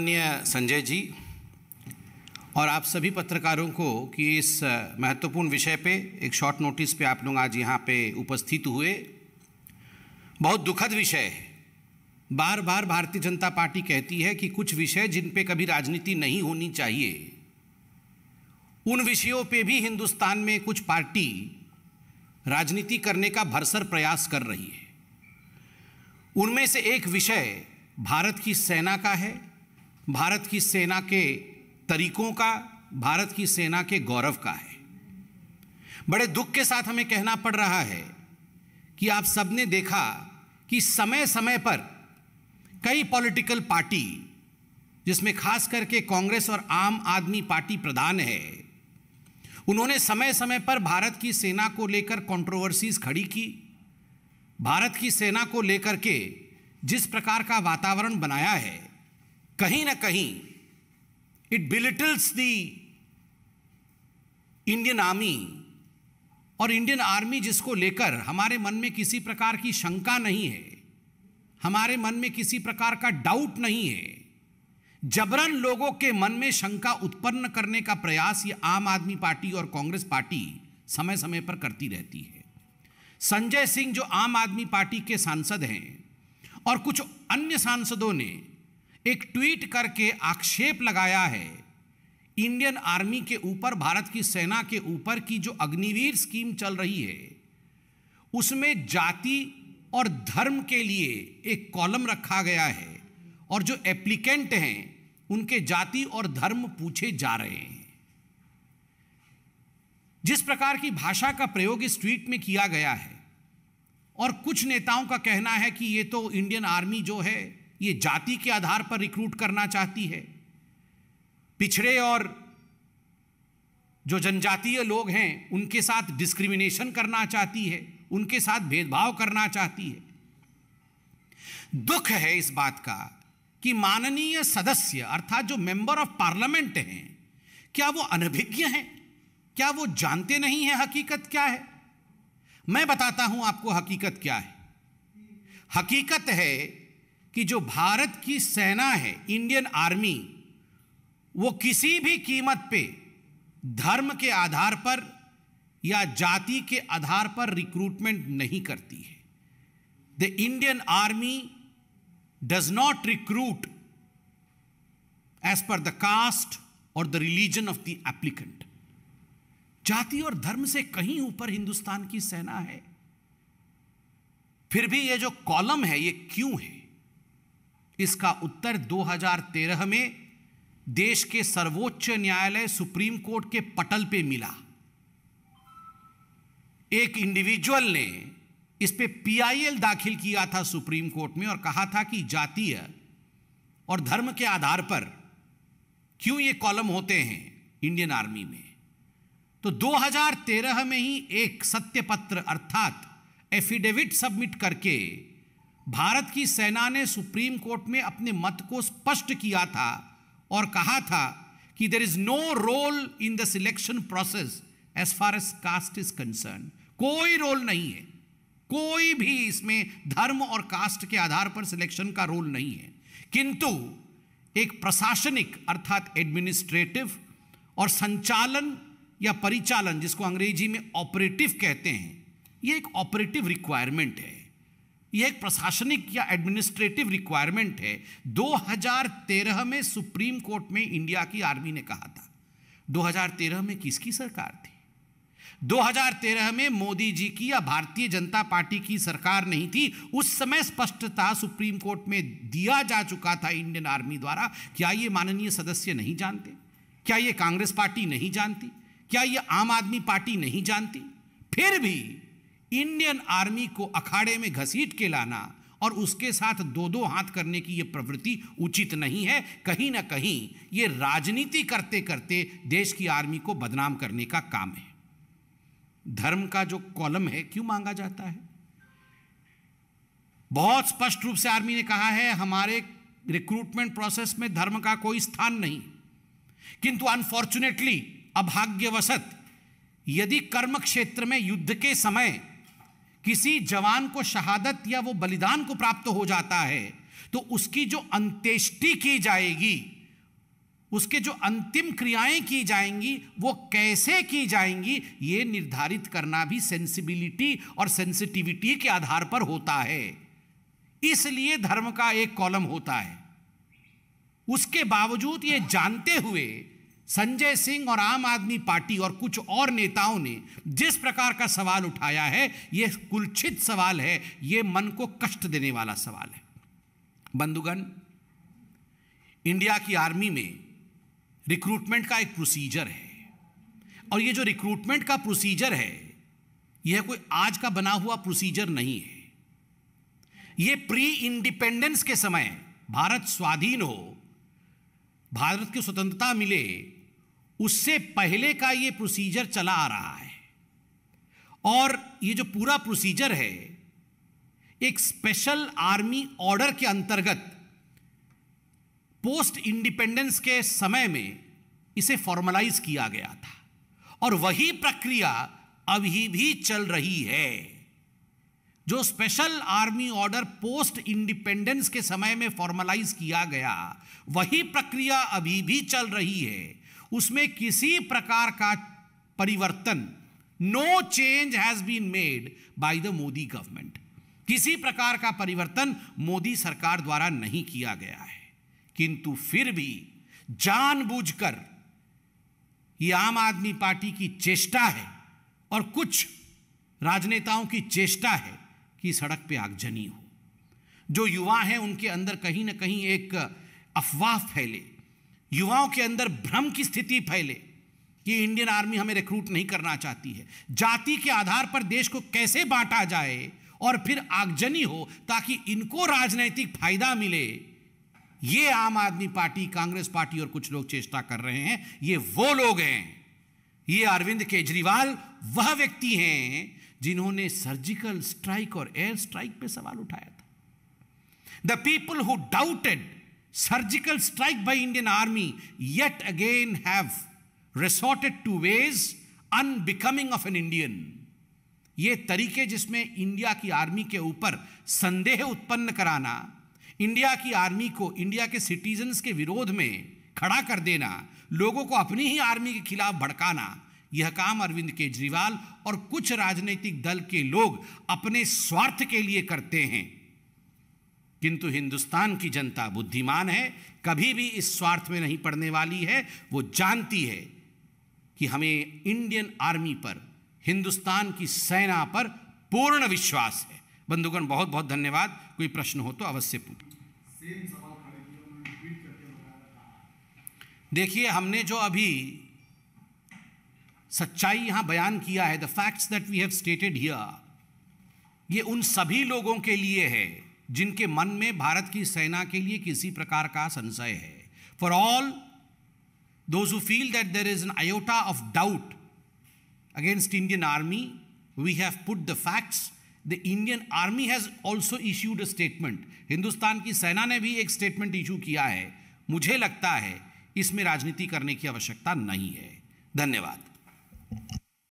माननीय संजय जी और आप सभी पत्रकारों को कि इस महत्वपूर्ण विषय पे एक शॉर्ट नोटिस पे आप लोग आज यहाँ पे उपस्थित हुए बहुत दुखद विषय है बार बार भारतीय जनता पार्टी कहती है कि कुछ विषय जिन पे कभी राजनीति नहीं होनी चाहिए उन विषयों पे भी हिंदुस्तान में कुछ पार्टी राजनीति करने का भरसर प्रयास कर रही है उनमें से एक विषय भारत की सेना का है भारत की सेना के तरीकों का भारत की सेना के गौरव का है बड़े दुख के साथ हमें कहना पड़ रहा है कि आप सबने देखा कि समय समय पर कई पॉलिटिकल पार्टी जिसमें खास करके कांग्रेस और आम आदमी पार्टी प्रधान है उन्होंने समय समय पर भारत की सेना को लेकर कंट्रोवर्सीज खड़ी की भारत की सेना को लेकर के जिस प्रकार का वातावरण बनाया है कहीं ना कहीं it belittles the Indian army और इंडियन आर्मी जिसको लेकर हमारे मन में किसी प्रकार की शंका नहीं है हमारे मन में किसी प्रकार का डाउट नहीं है जबरन लोगों के मन में शंका उत्पन्न करने का प्रयास ये आम आदमी पार्टी और कांग्रेस पार्टी समय समय पर करती रहती है संजय सिंह जो आम आदमी पार्टी के सांसद हैं और कुछ अन्य सांसदों ने एक ट्वीट करके आक्षेप लगाया है इंडियन आर्मी के ऊपर भारत की सेना के ऊपर की जो अग्निवीर स्कीम चल रही है उसमें जाति और धर्म के लिए एक कॉलम रखा गया है और जो एप्लीकेंट हैं उनके जाति और धर्म पूछे जा रहे हैं जिस प्रकार की भाषा का प्रयोग इस ट्वीट में किया गया है और कुछ नेताओं का कहना है कि ये तो इंडियन आर्मी जो है ये जाति के आधार पर रिक्रूट करना चाहती है पिछड़े और जो जनजातीय लोग हैं उनके साथ डिस्क्रिमिनेशन करना चाहती है उनके साथ भेदभाव करना चाहती है दुख है इस बात का कि माननीय सदस्य अर्थात जो मेंबर ऑफ पार्लियामेंट हैं क्या वो अनभिज्ञ हैं क्या वो जानते नहीं हैं हकीकत क्या है मैं बताता हूं आपको हकीकत क्या है हकीकत है कि जो भारत की सेना है इंडियन आर्मी वो किसी भी कीमत पे धर्म के आधार पर या जाति के आधार पर रिक्रूटमेंट नहीं करती है the Indian army does not recruit as per the caste और the religion of the applicant जाति और धर्म से कहीं ऊपर हिंदुस्तान की सेना है फिर भी ये जो कॉलम है ये क्यों है इसका उत्तर 2013 में देश के सर्वोच्च न्यायालय सुप्रीम कोर्ट के पटल पे मिला एक इंडिविजुअल ने इस पे पीआईएल दाखिल किया था सुप्रीम कोर्ट में और कहा था कि जातीय और धर्म के आधार पर क्यों ये कॉलम होते हैं इंडियन आर्मी में तो 2013 में ही एक सत्यपत्र अर्थात एफिडेविट सबमिट करके भारत की सेना ने सुप्रीम कोर्ट में अपने मत को स्पष्ट किया था और कहा था कि there is no role in the selection process as far as caste is concern कोई रोल नहीं है कोई भी इसमें धर्म और कास्ट के आधार पर सिलेक्शन का रोल नहीं है किंतु एक प्रशासनिक अर्थात एडमिनिस्ट्रेटिव और संचालन या परिचालन जिसको अंग्रेजी में ऑपरेटिव कहते हैं ये एक ऑपरेटिव रिक्वायरमेंट है यह एक प्रशासनिक या एडमिनिस्ट्रेटिव रिक्वायरमेंट है 2013 में सुप्रीम कोर्ट में इंडिया की आर्मी ने कहा था 2013 में किसकी सरकार थी 2013 में मोदी जी की या भारतीय जनता पार्टी की सरकार नहीं थी उस समय स्पष्टता सुप्रीम कोर्ट में दिया जा चुका था इंडियन आर्मी द्वारा क्या ये माननीय सदस्य नहीं जानते क्या ये कांग्रेस पार्टी नहीं जानती क्या ये आम आदमी पार्टी नहीं जानती फिर भी इंडियन आर्मी को अखाड़े में घसीट के लाना और उसके साथ दो दो हाथ करने की यह प्रवृत्ति उचित नहीं है कहीं ना कहीं ये राजनीति करते करते देश की आर्मी को बदनाम करने का काम है धर्म का जो कॉलम है क्यों मांगा जाता है बहुत स्पष्ट रूप से आर्मी ने कहा है हमारे रिक्रूटमेंट प्रोसेस में धर्म का कोई स्थान नहीं किंतु अनफॉर्चुनेटली अभाग्यवशत यदि कर्म क्षेत्र में युद्ध के समय किसी जवान को शहादत या वो बलिदान को प्राप्त हो जाता है तो उसकी जो अंत्येष्टि की जाएगी उसके जो अंतिम क्रियाएं की जाएंगी वो कैसे की जाएंगी ये निर्धारित करना भी सेंसिबिलिटी और सेंसिटिविटी के आधार पर होता है इसलिए धर्म का एक कॉलम होता है उसके बावजूद ये जानते हुए संजय सिंह और आम आदमी पार्टी और कुछ और नेताओं ने जिस प्रकार का सवाल उठाया है यह कुलछित सवाल है यह मन को कष्ट देने वाला सवाल है बंधुगण इंडिया की आर्मी में रिक्रूटमेंट का एक प्रोसीजर है और यह जो रिक्रूटमेंट का प्रोसीजर है यह कोई आज का बना हुआ प्रोसीजर नहीं है यह प्री इंडिपेंडेंस के समय भारत स्वाधीन हो भारत की स्वतंत्रता मिले उससे पहले का ये प्रोसीजर चला आ रहा है और ये जो पूरा प्रोसीजर है एक स्पेशल आर्मी ऑर्डर के अंतर्गत पोस्ट इंडिपेंडेंस के समय में इसे फॉर्मलाइज किया गया था और वही प्रक्रिया अभी भी चल रही है जो special army order post independence के समय में फॉर्मलाइज किया गया वही प्रक्रिया अभी भी चल रही है उसमें किसी प्रकार का परिवर्तन no change has been made by the Modi government किसी प्रकार का परिवर्तन मोदी सरकार द्वारा नहीं किया गया है किंतु फिर भी जानबूझकर ये आम आदमी पार्टी की चेष्टा है और कुछ राजनेताओं की चेष्टा है कि सड़क पे आगजनी हो जो युवा हैं उनके अंदर कहीं ना कहीं एक अफवाह फैले युवाओं के अंदर भ्रम की स्थिति फैले कि इंडियन आर्मी हमें रिक्रूट नहीं करना चाहती है जाति के आधार पर देश को कैसे बांटा जाए और फिर आगजनी हो ताकि इनको राजनैतिक फायदा मिले ये आम आदमी पार्टी कांग्रेस पार्टी और कुछ लोग चेष्टा कर रहे हैं ये वो लोग हैं ये अरविंद केजरीवाल वह व्यक्ति हैं जिन्होंने सर्जिकल स्ट्राइक और एयर स्ट्राइक पे सवाल उठाया था the people who doubted surgical strike by Indian army yet again have resorted to ways unbecoming of an Indian. ये तरीके जिसमें इंडिया की आर्मी के ऊपर संदेह उत्पन्न कराना इंडिया की आर्मी को इंडिया के सिटीजन्स के विरोध में खड़ा कर देना लोगों को अपनी ही आर्मी के खिलाफ भड़काना यह काम अरविंद केजरीवाल और कुछ राजनीतिक दल के लोग अपने स्वार्थ के लिए करते हैं किंतु हिंदुस्तान की जनता बुद्धिमान है कभी भी इस स्वार्थ में नहीं पड़ने वाली है वो जानती है कि हमें इंडियन आर्मी पर हिंदुस्तान की सेना पर पूर्ण विश्वास है बंधुगण बहुत बहुत धन्यवाद कोई प्रश्न हो तो अवश्य पूछ देखिए हमने जो अभी सच्चाई यहां बयान किया है the facts that we have stated here ये उन सभी लोगों के लिए है जिनके मन में भारत की सेना के लिए किसी प्रकार का संशय है for all those feel that there is an iota of doubt against Indian army we have put the facts the Indian army has also issued a statement Hindustan की सेना ने भी एक स्टेटमेंट इशू किया है मुझे लगता है इसमें राजनीति करने की आवश्यकता नहीं है धन्यवाद